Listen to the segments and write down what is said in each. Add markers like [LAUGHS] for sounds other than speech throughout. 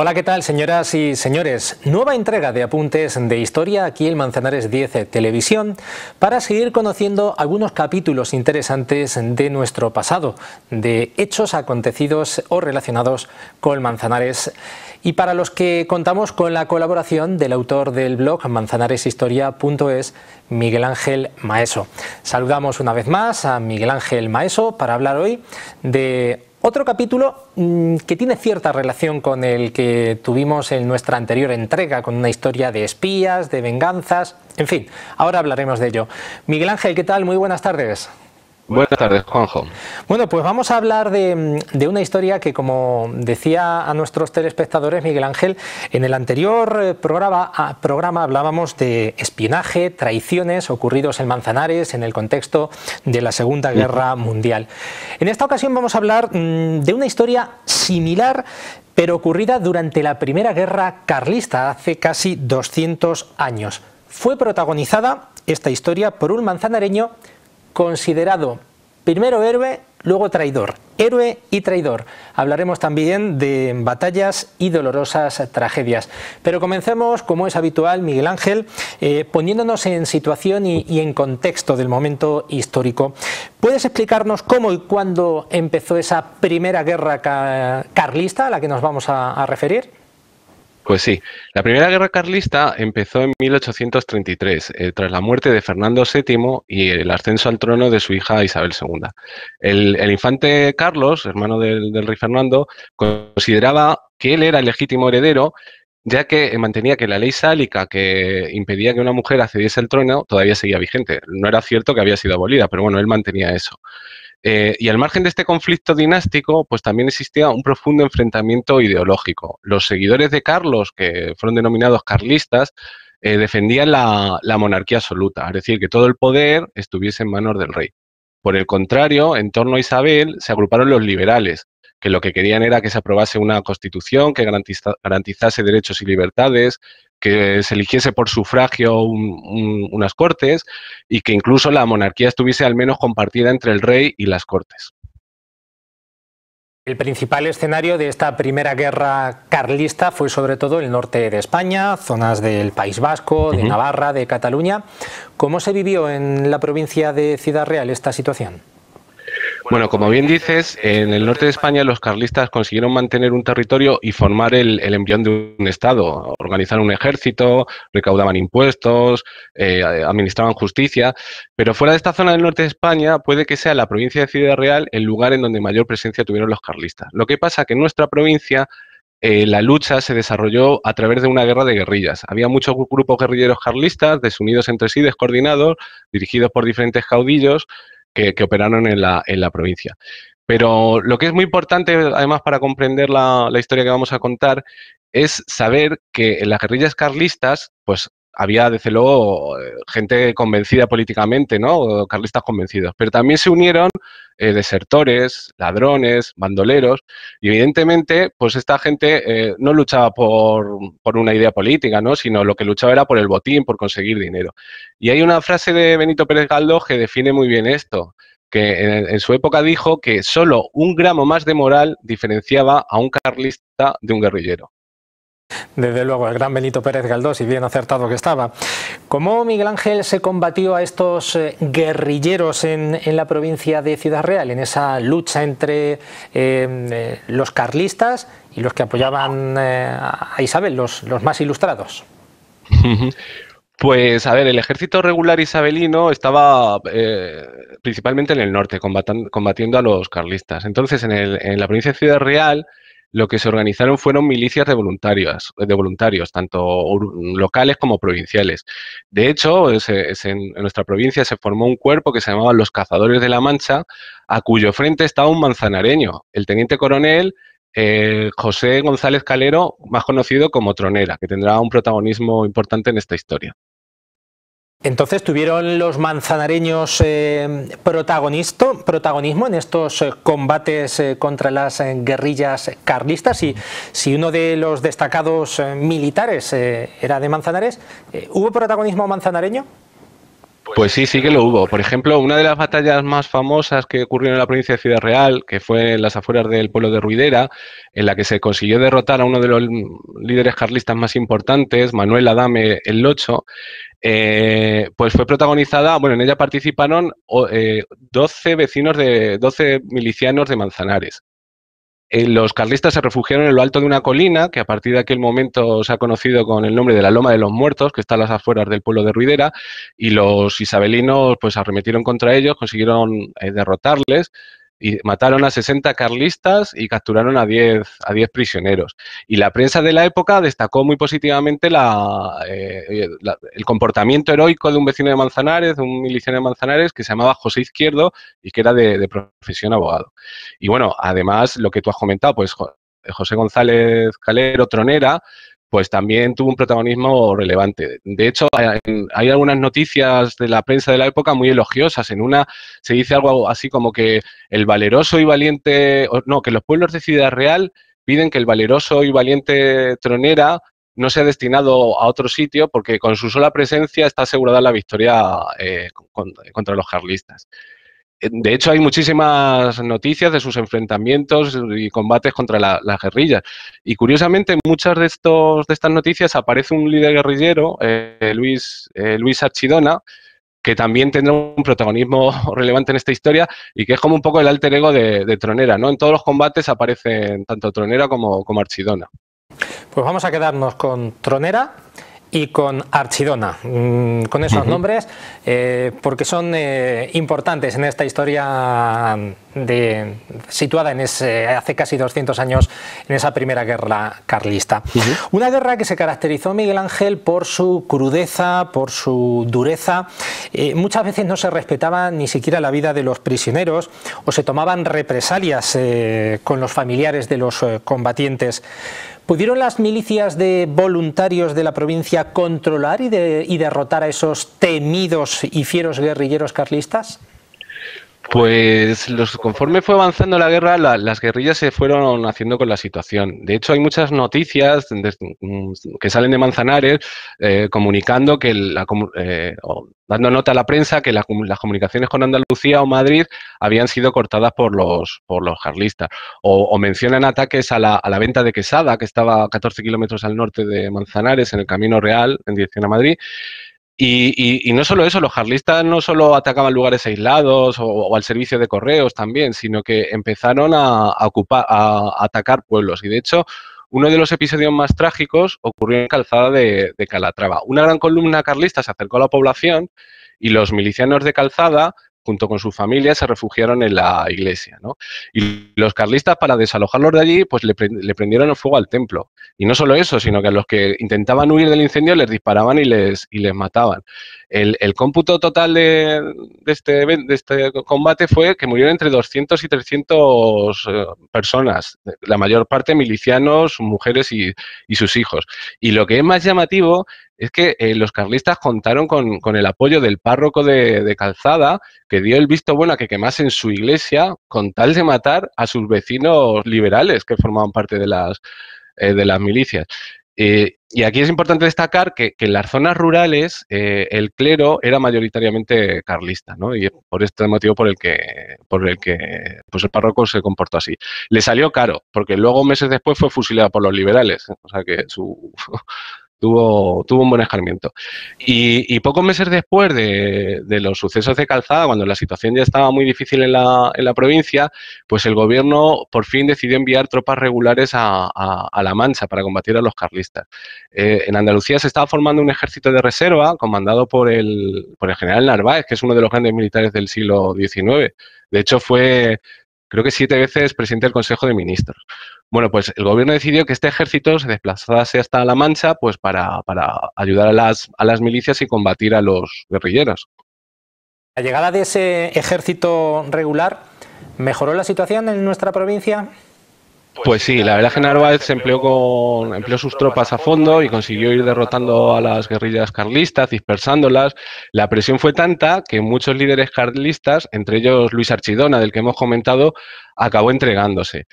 Hola, ¿qué tal, señoras y señores? Nueva entrega de apuntes de historia aquí en Manzanares 10 Televisión para seguir conociendo algunos capítulos interesantes de nuestro pasado, de hechos acontecidos o relacionados con Manzanares y para los que contamos con la colaboración del autor del blog manzanareshistoria.es, Miguel Ángel Maeso. Saludamos una vez más a Miguel Ángel Maeso para hablar hoy de otro capítulo mm, que tiene cierta relación con el que tuvimos en nuestra anterior entrega, con una historia de espías, de venganzas, en fin, ahora hablaremos de ello. Miguel Ángel, ¿qué tal? Muy buenas tardes. Buenas tardes, Juanjo. Bueno, pues vamos a hablar de, una historia que, como decía a nuestros telespectadores Miguel Ángel, en el anterior eh, programa, ah, programa hablábamos de espionaje, traiciones ocurridos en Manzanares en el contexto de la Segunda Guerra Mundial. En esta ocasión vamos a hablar mm, de una historia similar, pero ocurrida durante la Primera Guerra Carlista, hace casi 200 años. Fue protagonizada esta historia por un manzanareño considerado primero héroe, luego traidor. Héroe y traidor. Hablaremos también de batallas y dolorosas tragedias. Pero comencemos, como es habitual, Miguel Ángel, eh, poniéndonos en situación y, en contexto del momento histórico. ¿Puedes explicarnos cómo y cuándo empezó esa primera guerra carlista a la que nos vamos a referir? Pues sí, la Primera Guerra Carlista empezó en 1833, eh, tras la muerte de Fernando VII y el ascenso al trono de su hija Isabel II. El, infante Carlos, hermano del, del rey Fernando, consideraba que él era el legítimo heredero ya que mantenía que la ley sálica que impedía que una mujer accediese al trono todavía seguía vigente. No era cierto que había sido abolida, pero bueno, él mantenía eso. Eh, y al margen de este conflicto dinástico, pues también existía un profundo enfrentamiento ideológico. Los seguidores de Carlos, que fueron denominados carlistas, eh, defendían la, monarquía absoluta, es decir, que todo el poder estuviese en manos del rey. Por el contrario, en torno a Isabel se agruparon los liberales, que lo que querían era que se aprobase una constitución que garantizase derechos y libertades, que se eligiese por sufragio unas cortes y que incluso la monarquía estuviese al menos compartida entre el rey y las cortes. El principal escenario de esta primera guerra carlista fue sobre todo el norte de España, zonas del País Vasco, de Navarra, de Cataluña. ¿Cómo se vivió en la provincia de Ciudad Real esta situación? Bueno, como bien dices, en el norte de España los carlistas consiguieron mantener un territorio y formar el, embrión de un Estado. Organizaron un ejército, recaudaban impuestos, eh, administraban justicia, pero fuera de esta zona del norte de España puede que sea la provincia de Ciudad Real el lugar en donde mayor presencia tuvieron los carlistas. Lo que pasa que en nuestra provincia eh, la lucha se desarrolló a través de una guerra de guerrillas. Había muchos grupos guerrilleros carlistas desunidos entre sí, descoordinados, dirigidos por diferentes caudillos, que, operaron en la, en la provincia. Pero lo que es muy importante, además, para comprender la, la, historia que vamos a contar, es saber que en las guerrillas carlistas, pues había, desde luego, eh, gente convencida políticamente, ¿no? Carlistas convencidos. Pero también se unieron eh, desertores, ladrones, bandoleros, y evidentemente, pues esta gente eh, no luchaba por, una idea política, ¿no? sino lo que luchaba era por el botín, por conseguir dinero. Y hay una frase de Benito Pérez Galdós que define muy bien esto, que en, en su época dijo que solo un gramo más de moral diferenciaba a un carlista de un guerrillero. Desde luego, el gran Benito Pérez Galdós, y bien acertado que estaba. ¿Cómo Miguel Ángel se combatió a estos eh, guerrilleros en, la provincia de Ciudad Real, en esa lucha entre eh, eh, los carlistas y los que apoyaban a Isabel, los, más ilustrados? [LAUGHS] Pues a ver, el ejército regular isabelino estaba principalmente en el norte, combatiendo a los carlistas. Entonces, en, la provincia de Ciudad Real lo que se organizaron fueron milicias de voluntarios, de voluntarios tanto locales como provinciales. De hecho, en nuestra provincia se formó un cuerpo que se llamaba los Cazadores de la Mancha, a cuyo frente estaba un manzanareño, el teniente coronel eh, José González Calero, más conocido como Tronera, que tendrá un protagonismo importante en esta historia. Entonces, ¿tuvieron los manzanareños eh, protagonismo en estos eh, combates eh, contra las guerrillas carlistas? Y si uno de los destacados militares era de Manzanares, ¿hubo protagonismo manzanareño? Pues, sí, sí que lo hubo. Por ejemplo, una de las batallas más famosas que ocurrió en la provincia de Ciudad Real, que fue en las afueras del pueblo de Ruidera, en la que se consiguió derrotar a uno de los líderes carlistas más importantes, Manuel Adame el Locho, eh, pues fue protagonizada, bueno, en ella participaron eh, vecinos de 12 milicianos de Manzanares. Eh, los carlistas se refugiaron en lo alto de una colina que a partir de aquel momento se ha conocido con el nombre de la Loma de los Muertos, que está a las afueras del pueblo de Ruidera, y los isabelinos pues arremetieron contra ellos, consiguieron eh, derrotarles, y mataron a 60 carlistas y capturaron a 10, a 10 prisioneros. Y la prensa de la época destacó muy positivamente eh, la, el comportamiento heroico de un vecino de Manzanares, de un miliciano de Manzanares, que se llamaba José Izquierdo y que era de, de profesión abogado. Y bueno, además, lo que tú has comentado, pues José González Calero Tronera, pues también tuvo un protagonismo relevante. De hecho, hay algunas noticias de la prensa de la época muy elogiosas. En una se dice algo así como que el valeroso y valiente, no, que los pueblos de Ciudad Real piden que el valeroso y valiente tronera no sea destinado a otro sitio porque con su sola presencia está asegurada la victoria eh, contra los carlistas de hecho, hay muchísimas noticias de sus enfrentamientos y combates contra la, las guerrillas. Y curiosamente, en muchas de, estos, de estas noticias aparece un líder guerrillero, eh, eh, Luis, Archidona, que también tendrá un protagonismo [LAUGHS] relevante en esta historia y que es como un poco el alter ego de, Tronera. ¿no? En todos los combates aparecen tanto Tronera como, como Archidona. Pues vamos a quedarnos con Tronera, y con Archidona, mm, con esos nombres, eh, porque son eh, importantes en esta historia mm, de, situada en ese, hace casi 200 años en esa primera guerra carlista. Una guerra que se caracterizó Miguel Ángel por su crudeza, por su dureza. Eh, muchas veces no se respetaba ni siquiera la vida de los prisioneros o se tomaban represalias con los familiares de los combatientes. ¿Pudieron las milicias de voluntarios de la provincia controlar y, derrotar a esos temidos y fieros guerrilleros carlistas? Pues los, conforme fue avanzando la guerra, las guerrillas se fueron haciendo con la situación. De hecho, hay muchas noticias mm, que salen de Manzanares eh, comunicando que eh, o dando nota a la prensa que las comunicaciones con Andalucía o Madrid habían sido cortadas por los por los carlistas. O, mencionan ataques a la, a la, venta de Quesada, que estaba a 14 kilómetros al norte de Manzanares, en el Camino Real, en dirección a Madrid. Y, no solo eso, los carlistas no solo atacaban lugares aislados o, al servicio de correos también, sino que empezaron a, atacar pueblos. Y de hecho, uno de los episodios más trágicos ocurrió en Calzada de Calatrava. Una gran columna carlista se acercó a la población y los milicianos de Calzada junto con su familia, se refugiaron en la iglesia. Y los carlistas, para desalojarlos de allí, pues le, prendieron fuego al templo. Y no solo eso, sino que a los que intentaban huir del incendio les disparaban y les, les mataban. El, cómputo total de, este, este combate fue que murieron entre 200 y 300 eh, personas, la mayor parte milicianos, mujeres y, y sus hijos. Y lo que es más llamativo es que eh, los carlistas contaron con, el apoyo del párroco de, Calzada, que dio el visto bueno a que quemasen su iglesia con tal de matar a sus vecinos liberales que formaban parte de las, eh, de las milicias. Eh, y aquí es importante destacar que, en las zonas rurales el clero era mayoritariamente carlista, ¿no? Y por este motivo por el que, por el, que pues, el párroco se comportó así. Le salió caro, porque luego meses después fue fusilado por los liberales. O sea que su, Tuvo, tuvo un buen escarmiento. Y, pocos meses después de, los sucesos de Calzada, cuando la situación ya estaba muy difícil en la, en la provincia, pues el gobierno por fin decidió enviar tropas regulares a, La Mancha para combatir a los carlistas. Eh, en Andalucía se estaba formando un ejército de reserva comandado por el, por el general Narváez, que es uno de los grandes militares del siglo XIX. De hecho, fue creo que siete veces presidente del Consejo de Ministros. Bueno, pues el gobierno decidió que este ejército se desplazase hasta La Mancha pues para, ayudar a las, a las milicias y combatir a los guerrilleros. La llegada de ese ejército regular mejoró la situación en nuestra provincia. Pues sí, la verdad que Narváez empleó sus tropas a fondo y consiguió ir derrotando a las guerrillas carlistas, dispersándolas. La presión fue tanta que muchos líderes carlistas, entre ellos Luis Archidona, del que hemos comentado, acabó entregándose.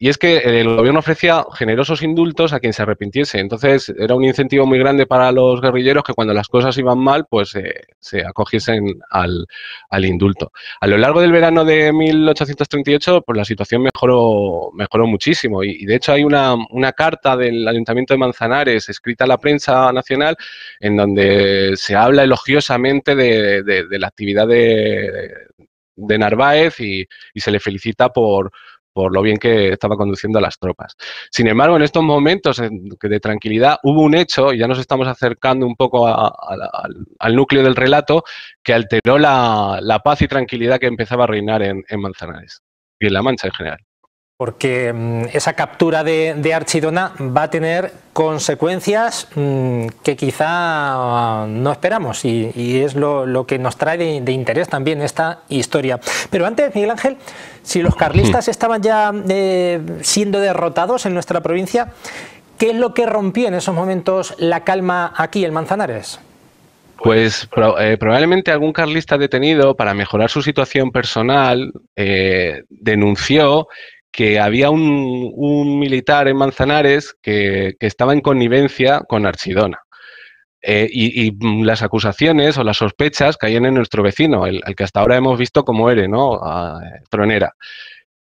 Y es que el gobierno ofrecía generosos indultos a quien se arrepintiese. Entonces era un incentivo muy grande para los guerrilleros que cuando las cosas iban mal, pues eh, se acogiesen al, indulto. A lo largo del verano de 1838, pues la situación mejoró, mejoró muchísimo. Y, de hecho hay una, carta del Ayuntamiento de Manzanares escrita a la prensa nacional en donde se habla elogiosamente de, la actividad de, Narváez y se le felicita por por lo bien que estaba conduciendo a las tropas. Sin embargo, en estos momentos de tranquilidad hubo un hecho, y ya nos estamos acercando un poco al núcleo del relato, que alteró la, paz y tranquilidad que empezaba a reinar en Manzanares y en La Mancha en general porque mm, esa captura de, Archidona va a tener consecuencias mm, que quizá ah, no esperamos y, es lo, que nos trae de, interés también esta historia. Pero antes, Miguel Ángel, si los carlistas estaban ya eh, siendo derrotados en nuestra provincia, ¿qué es lo que rompió en esos momentos la calma aquí en Manzanares? Pues eh, probablemente algún carlista detenido, para mejorar su situación personal, eh, denunció que había un, militar en Manzanares que, estaba en connivencia con Archidona. Eh, y, las acusaciones o las sospechas caían en nuestro vecino, el, que hasta ahora hemos visto como Ere, ¿no? Ah, tronera.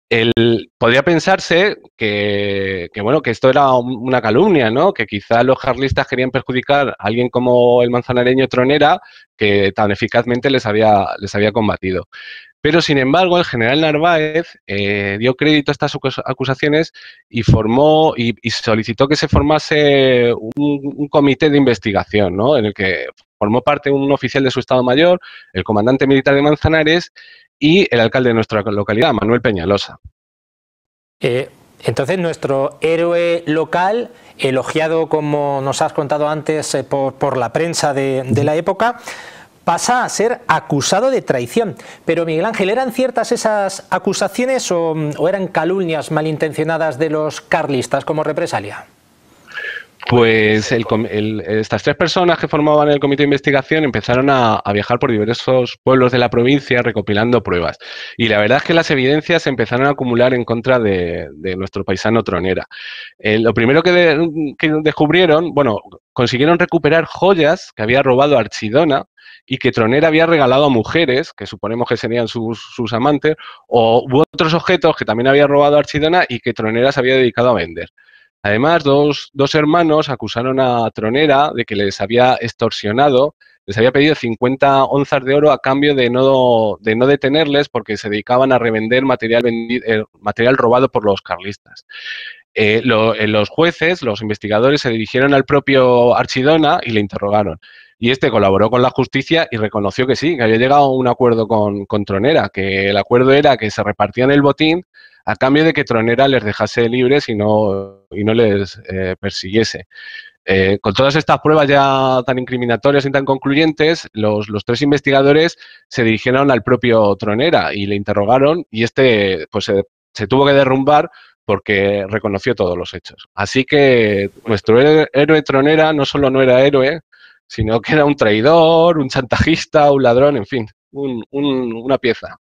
El, podría pensarse que, bueno, que esto era una calumnia, ¿no? Que quizá los jarlistas querían perjudicar a alguien como el manzanareño Tronera, que tan eficazmente les había, les había combatido. Pero, sin embargo, el general Narváez eh, dio crédito a estas acusaciones y formó y, solicitó que se formase un, comité de investigación, ¿no? En el que formó parte un oficial de su Estado Mayor, el comandante militar de Manzanares y el alcalde de nuestra localidad, Manuel Peñalosa. Eh, entonces, nuestro héroe local, elogiado, como nos has contado antes, eh, por, la prensa de la época, pasa a ser acusado de traición. Pero Miguel Ángel, ¿eran ciertas esas acusaciones o, o eran calumnias malintencionadas de los carlistas como represalia? Pues estas tres personas que formaban el comité de investigación empezaron a, viajar por diversos pueblos de la provincia recopilando pruebas. Y la verdad es que las evidencias se empezaron a acumular en contra de, nuestro paisano Tronera. Eh, lo primero que, descubrieron, bueno, consiguieron recuperar joyas que había robado Archidona, y que Tronera había regalado a mujeres, que suponemos que serían sus, amantes, o u otros objetos que también había robado Archidona y que Tronera se había dedicado a vender. Además, dos, hermanos acusaron a Tronera de que les había extorsionado, les había pedido 50 onzas de oro a cambio de no, de no detenerles porque se dedicaban a revender material, eh, material robado por los carlistas. Eh, eh, los jueces, los investigadores se dirigieron al propio Archidona y le interrogaron. Y este colaboró con la justicia y reconoció que sí, que había llegado a un acuerdo con, con Tronera, que el acuerdo era que se repartían el botín a cambio de que Tronera les dejase libres y no, y no les eh, persiguiese. Eh, con todas estas pruebas ya tan incriminatorias y tan concluyentes, los, los, tres investigadores se dirigieron al propio Tronera y le interrogaron y este pues, se, se tuvo que derrumbar porque reconoció todos los hechos. Así que nuestro héroe Tronera no solo no era héroe, sino que era un traidor, un chantajista, un ladrón, en fin, un, un, una pieza.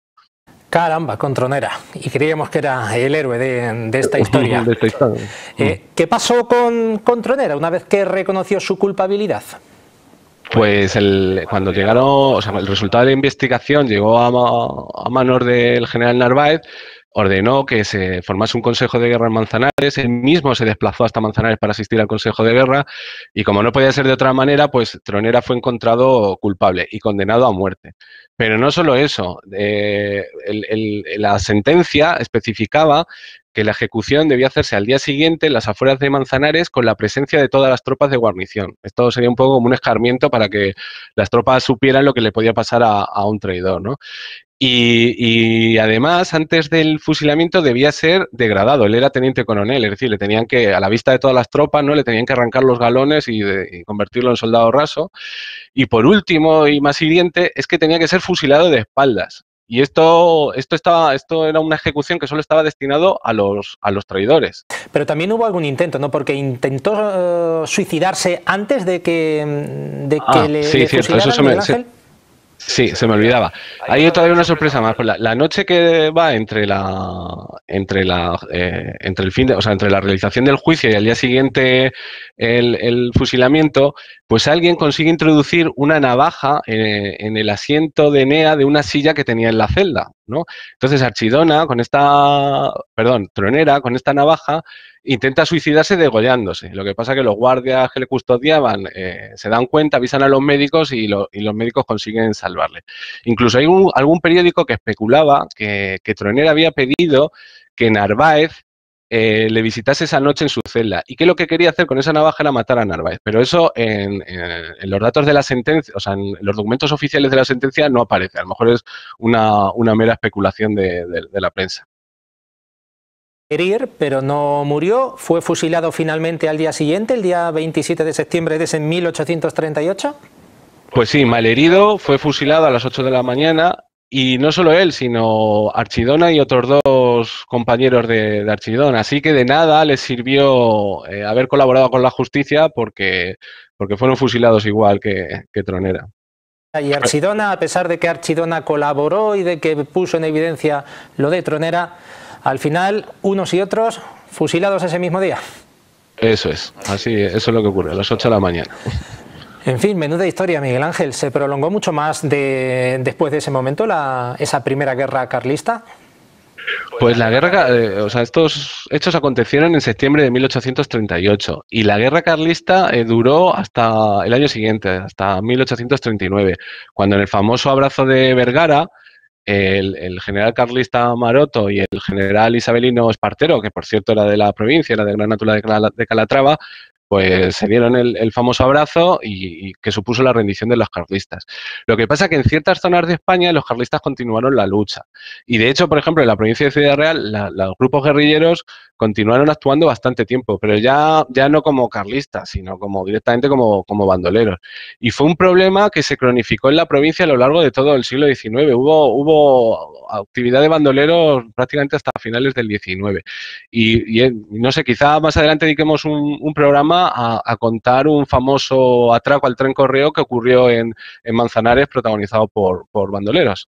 Caramba, Contronera. Y creíamos que era el héroe de, [LAUGHS] esta historia. Eh, ¿Qué pasó con Contronera una vez que reconoció su culpabilidad? Pues cuando llegaron, o sea, el resultado de la investigación llegó a manos del general Narváez, ordenó que se formase un consejo de guerra en Manzanares, él mismo se desplazó hasta Manzanares para asistir al consejo de guerra y como no podía ser de otra manera, pues Tronera fue encontrado culpable y condenado a muerte. Pero no solo eso, eh, la sentencia especificaba que la ejecución debía hacerse al día siguiente en las afueras de Manzanares con la presencia de todas las tropas de guarnición. Esto sería un poco como un escarmiento para que las tropas supieran lo que le podía pasar a, a un traidor. ¿no? Y, además, antes del fusilamiento debía ser degradado. Él era teniente coronel, es decir, le tenían que, a la vista de todas las tropas, ¿no? Le tenían que arrancar los galones y, convertirlo en soldado raso. Y por último y más hiriente, es que tenía que ser fusilado de espaldas. Y esto, esto, estaba, esto era una ejecución que solo estaba destinado a los, a los traidores. Pero también hubo algún intento, ¿no? Porque intentó eh, suicidarse antes de que, de que ah, le, sí, sí, fusilaran, eso me, Sí, se me olvidaba. Hay otra una sorpresa más. Pues la, noche que va entre la, entre la, eh, entre el fin de, o sea, entre la realización del juicio y al día siguiente el, fusilamiento, pues alguien consigue introducir una navaja en, eh, en, el asiento de Nea de una silla que tenía en la celda. ¿no? Entonces Archidona, con esta, perdón, Tronera, con esta navaja, intenta suicidarse degollándose. Lo que pasa es que los guardias que le custodiaban eh, se dan cuenta, avisan a los médicos y, los médicos consiguen salvarle. Incluso hay algún periódico que especulaba que Tronera había pedido que Narváez eh, le visitase esa noche en su celda y que lo que quería hacer con esa navaja era matar a Narváez. Pero eso en, los datos de la sentencia, o sea, en los documentos oficiales de la sentencia no aparece. A lo mejor es una, mera especulación de, la prensa herir, pero no murió. Fue fusilado finalmente al día siguiente, el día 27 de septiembre de ese 1838. Pues sí, malherido, fue fusilado a las 8 de la mañana y no solo él, sino Archidona y otros dos compañeros de, Archidona. Así que de nada les sirvió eh, haber colaborado con la justicia porque, porque fueron fusilados igual que, Tronera. Y Archidona, a pesar de que Archidona colaboró y de que puso en evidencia lo de Tronera, al final unos y otros fusilados ese mismo día. Eso es, así, eso es lo que ocurre, a las 8 de la mañana. En fin, menuda historia, Miguel Ángel. ¿Se prolongó mucho más después de ese momento esa primera guerra carlista? Pues la guerra, eh, o sea, estos hechos acontecieron en septiembre de 1838 y la guerra carlista eh, duró hasta el año siguiente, hasta 1839, cuando en el famoso abrazo de Vergara, el, el, general carlista Maroto y el general isabelino Espartero, que por cierto era de la provincia, era de Gran Natura de Calatrava, pues se dieron el, famoso abrazo y, que supuso la rendición de los carlistas. Lo que pasa es que en ciertas zonas de España los carlistas continuaron la lucha. Y de hecho, por ejemplo, en la provincia de Ciudad Real, los grupos guerrilleros continuaron actuando bastante tiempo, pero ya, ya no como carlistas, sino como directamente como, como bandoleros. Y fue un problema que se cronificó en la provincia a lo largo de todo el siglo XIX. Hubo, hubo actividad de bandoleros prácticamente hasta finales del XIX. Y, eh, no sé, quizá más adelante dediquemos un programa a, contar un famoso atraco al tren correo que ocurrió en, Manzanares protagonizado por, por bandoleros.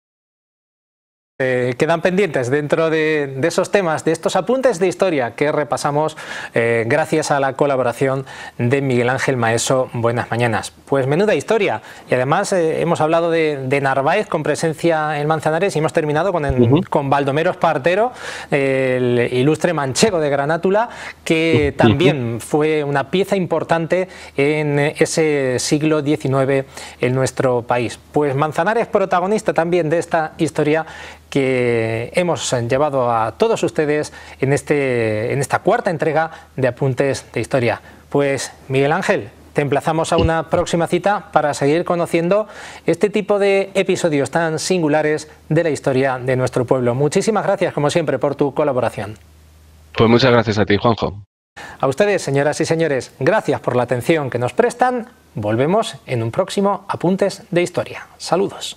Eh, quedan pendientes dentro de, esos temas, de estos apuntes de historia que repasamos eh, gracias a la colaboración de Miguel Ángel Maeso. Buenas mañanas. Pues menuda historia. Y además eh, hemos hablado de, Narváez con presencia en Manzanares y hemos terminado con, Baldomero Espartero, el ilustre manchego de Granátula, que también fue una pieza importante en ese siglo XIX en nuestro país. Pues Manzanares protagonista también de esta historia que hemos llevado a todos ustedes este, en, esta cuarta entrega de Apuntes de Historia. Pues Miguel Ángel, te emplazamos a una próxima cita para seguir conociendo este tipo de episodios tan singulares de la historia de nuestro pueblo. Muchísimas gracias, como siempre, por tu colaboración. Pues muchas gracias a ti, Juanjo. A ustedes, señoras y señores, gracias por la atención que nos prestan. Volvemos en un próximo Apuntes de Historia. Saludos.